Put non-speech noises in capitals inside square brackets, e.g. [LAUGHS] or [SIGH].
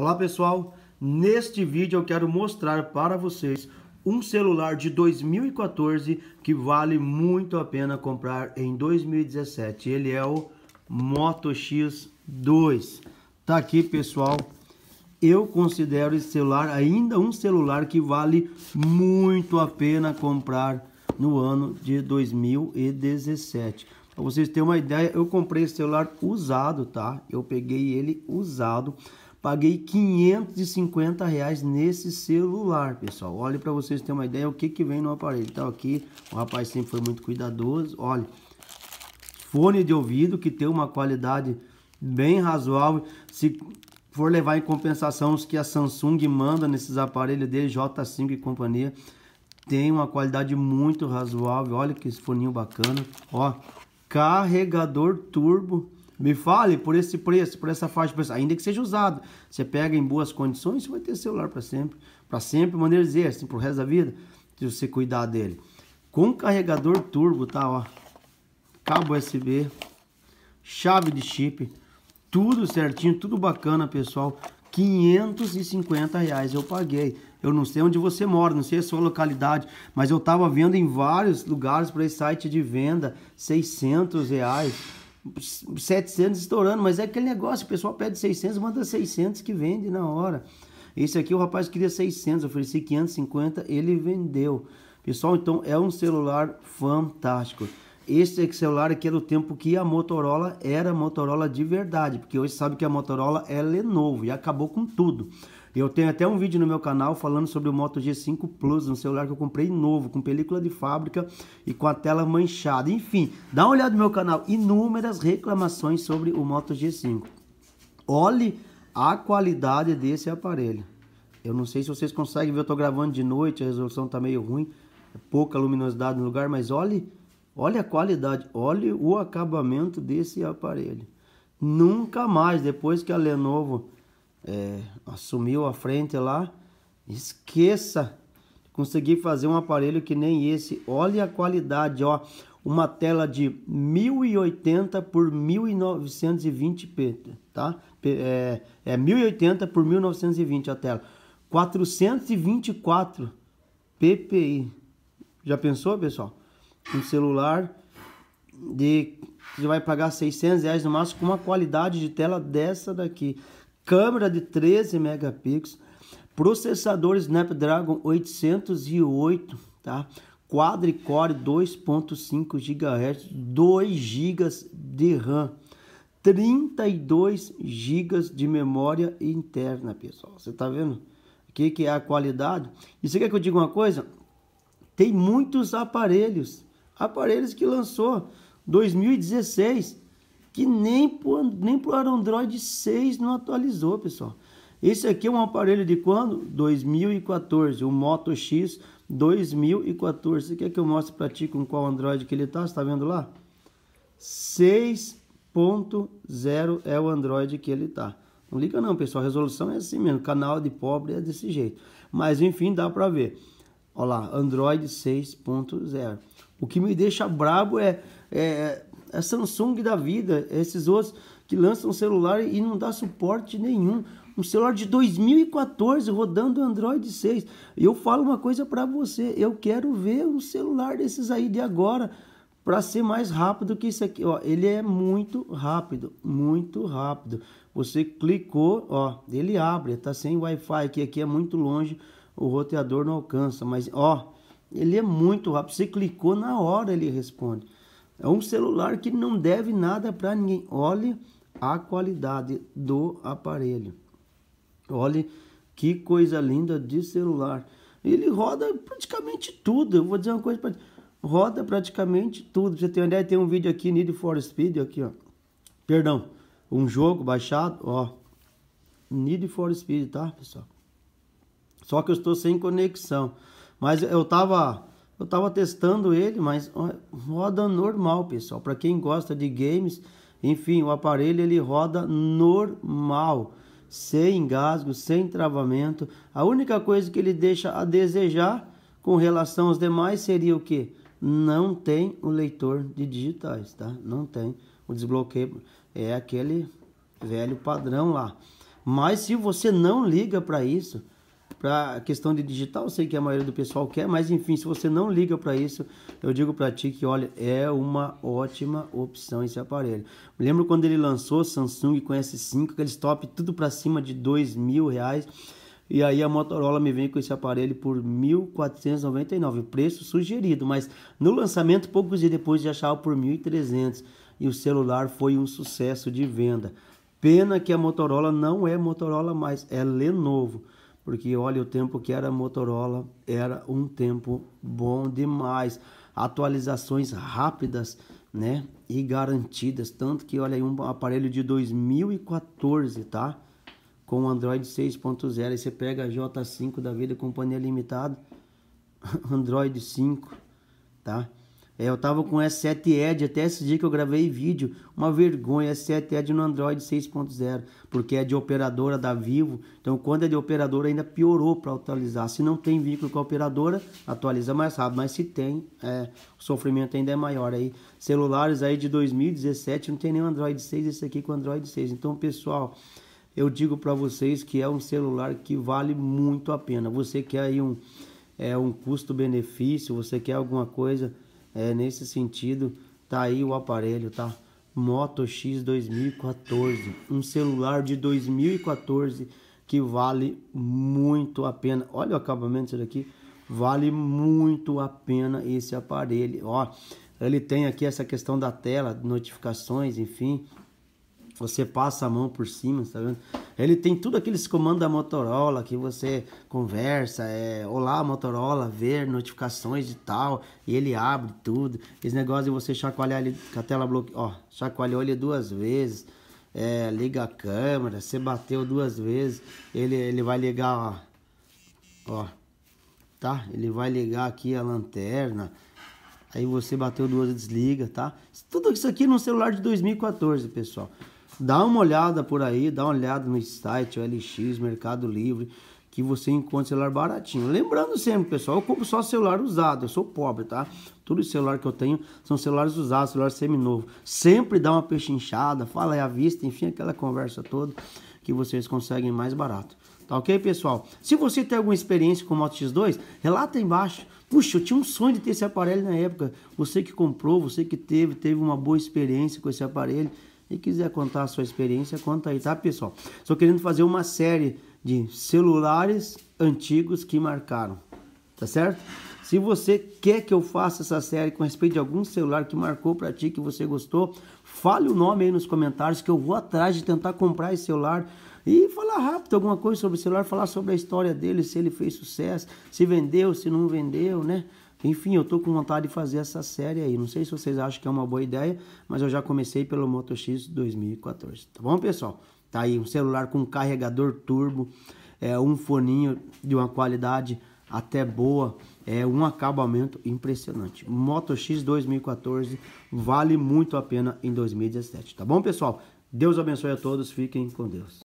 Olá pessoal, neste vídeo eu quero mostrar para vocês um celular de 2014 que vale muito a pena comprar em 2017. Ele é o Moto X2. Tá aqui pessoal, eu considero esse celular ainda um celular que vale muito a pena comprar no ano de 2017. Para vocês terem uma ideia, eu comprei esse celular usado, tá? Eu peguei ele usado. Paguei 550 reais nesse celular, pessoal. Olha para vocês terem uma ideia o que, que vem no aparelho. Então tá aqui, o rapaz sempre foi muito cuidadoso. Olha, fone de ouvido que tem uma qualidade bem razoável. Se for levar em compensação os que a Samsung manda nesses aparelhos dele, J5 e companhia, tem uma qualidade muito razoável. Olha que foninho bacana. Ó, carregador turbo me fale por esse preço, por essa faixa de preço, ainda que seja usado. Você pega em boas condições, você vai ter celular para sempre, para sempre, maneira de dizer, assim, o resto da vida, se você cuidar dele. Com carregador turbo, tá, ó. Cabo USB, chave de chip, tudo certinho, tudo bacana, pessoal. 550 reais eu paguei. Eu não sei onde você mora, não sei a sua localidade, mas eu tava vendo em vários lugares para esse site de venda, 600 reais. 700 estourando, mas é aquele negócio, o pessoal pede 600, manda 600 que vende na hora. Esse aqui o rapaz queria 600, eu ofereci 550, ele vendeu. Pessoal, então é um celular fantástico. Esse celular aqui era é o tempo que a Motorola era Motorola de verdade, porque hoje sabe que a Motorola é Lenovo e acabou com tudo. Eu tenho até um vídeo no meu canal falando sobre o Moto G5 Plus, um celular que eu comprei novo, com película de fábrica e com a tela manchada. Enfim, dá uma olhada no meu canal, inúmeras reclamações sobre o Moto G5. Olhe a qualidade desse aparelho. Eu não sei se vocês conseguem ver, eu estou gravando de noite, a resolução está meio ruim, é pouca luminosidade no lugar, mas olhe, olhe a qualidade, olhe o acabamento desse aparelho. Nunca mais, depois que a Lenovo é, assumiu a frente lá, esqueça conseguir fazer um aparelho que nem esse. Olha a qualidade, ó. Uma tela de 1080 por 1920p, tá? É, é 1080 por 1920 a tela. 424 ppi. Já pensou, pessoal? Um celular de você vai pagar 600 reais no máximo com uma qualidade de tela dessa daqui câmera de 13 megapixels, processador Snapdragon 808, tá? Quadricore 2.5 GHz, 2 GB de RAM, 32 GB de memória interna, pessoal. Você tá vendo? O que, que é a qualidade? E você quer que eu diga uma coisa? Tem muitos aparelhos, aparelhos que lançou 2016, que nem para nem o Android 6 não atualizou, pessoal. Esse aqui é um aparelho de quando? 2014, o Moto X 2014. Você quer que eu mostre para ti com qual Android que ele está Você está vendo lá? 6.0 é o Android que ele está Não liga não, pessoal, a resolução é assim mesmo, canal de pobre é desse jeito. Mas enfim, dá para ver. Olha lá, Android 6.0. O que me deixa brabo é, é a é Samsung da vida, é esses outros que lançam celular e não dá suporte nenhum. Um celular de 2014 rodando Android 6. Eu falo uma coisa para você, eu quero ver um celular desses aí de agora para ser mais rápido que isso aqui, ó. Ele é muito rápido, muito rápido. Você clicou, ó, ele abre, tá sem Wi-Fi, que aqui é muito longe, o roteador não alcança, mas ó, ele é muito rápido. Você clicou na hora ele responde. É um celular que não deve nada para ninguém. Olhe a qualidade do aparelho. Olhe que coisa linda de celular. Ele roda praticamente tudo. Eu vou dizer uma coisa para roda praticamente tudo. você tem uma ideia, tem um vídeo aqui Need for Speed aqui, ó. Perdão, um jogo baixado, ó. Need for Speed, tá, pessoal? Só que eu estou sem conexão. Mas eu tava eu estava testando ele, mas roda normal, pessoal. Para quem gosta de games, enfim, o aparelho ele roda normal, sem engasgo, sem travamento. A única coisa que ele deixa a desejar com relação aos demais seria o que? Não tem o leitor de digitais, tá? Não tem o desbloqueio. É aquele velho padrão lá. Mas se você não liga para isso, para a questão de digital, eu sei que a maioria do pessoal quer, mas enfim, se você não liga para isso, eu digo para ti que olha, é uma ótima opção esse aparelho. lembro quando ele lançou Samsung com S5, aqueles top tudo para cima de dois mil reais. E aí a Motorola me vem com esse aparelho por 1.499, preço sugerido, mas no lançamento poucos dias depois já achava por 1.300 e o celular foi um sucesso de venda. Pena que a Motorola não é Motorola mais, é Lenovo porque olha o tempo que era Motorola, era um tempo bom demais. Atualizações rápidas, né? E garantidas, tanto que olha aí um aparelho de 2014, tá? Com Android 6.0, e você pega a J5 da vida, companhia limitada, [LAUGHS] Android 5, tá? É, eu tava com S7 Edge até esse dia que eu gravei vídeo. Uma vergonha, S7 Edge no Android 6.0, porque é de operadora da Vivo. Então, quando é de operadora, ainda piorou para atualizar. Se não tem vínculo com a operadora, atualiza mais rápido. Mas se tem, é, o sofrimento ainda é maior. Aí, celulares aí de 2017 não tem nem Android 6, esse aqui com Android 6. Então, pessoal, eu digo para vocês que é um celular que vale muito a pena. Você quer aí um, é, um custo-benefício, você quer alguma coisa é nesse sentido, tá aí o aparelho, tá? Moto X 2014, um celular de 2014 que vale muito a pena. Olha o acabamento disso daqui, vale muito a pena esse aparelho. Ó, ele tem aqui essa questão da tela, notificações, enfim, você passa a mão por cima, tá vendo? Ele tem tudo aqueles comandos da Motorola que você conversa, é olá Motorola, ver notificações e tal, e ele abre tudo. Esse negócio de você chacoalhar ali com a tela bloqueada, ó, chacoalhou ele duas vezes, é, liga a câmera, você bateu duas vezes, ele, ele vai ligar, ó, ó, tá? Ele vai ligar aqui a lanterna, aí você bateu duas, desliga, tá? Tudo isso aqui no celular de 2014, pessoal. Dá uma olhada por aí, dá uma olhada no site, Lx, Mercado Livre, que você encontra celular baratinho. Lembrando sempre, pessoal, eu compro só celular usado, eu sou pobre, tá? Todo celular que eu tenho são celulares usados, celular seminovo. Sempre dá uma pechinchada, fala aí à vista, enfim, aquela conversa toda que vocês conseguem mais barato. Tá ok, pessoal? Se você tem alguma experiência com o Moto X2, relata aí embaixo. Puxa, eu tinha um sonho de ter esse aparelho na época. Você que comprou, você que teve, teve uma boa experiência com esse aparelho e quiser contar a sua experiência, conta aí, tá, pessoal? Estou querendo fazer uma série de celulares antigos que marcaram, tá certo? Se você quer que eu faça essa série com respeito de algum celular que marcou para ti, que você gostou, fale o nome aí nos comentários que eu vou atrás de tentar comprar esse celular e falar rápido alguma coisa sobre o celular, falar sobre a história dele, se ele fez sucesso, se vendeu, se não vendeu, né? Enfim, eu tô com vontade de fazer essa série aí. Não sei se vocês acham que é uma boa ideia, mas eu já comecei pelo Moto X 2014. Tá bom, pessoal? Tá aí um celular com carregador turbo, é um foninho de uma qualidade até boa, é um acabamento impressionante. Moto X 2014 vale muito a pena em 2017, tá bom, pessoal? Deus abençoe a todos, fiquem com Deus.